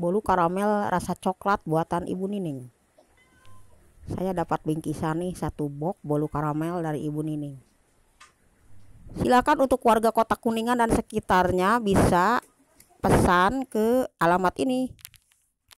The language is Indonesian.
bolu karamel rasa coklat buatan Ibu Nining. Saya dapat bingkisan nih satu box bolu karamel dari Ibu Nining. Silakan untuk warga Kota Kuningan dan sekitarnya bisa pesan ke alamat ini.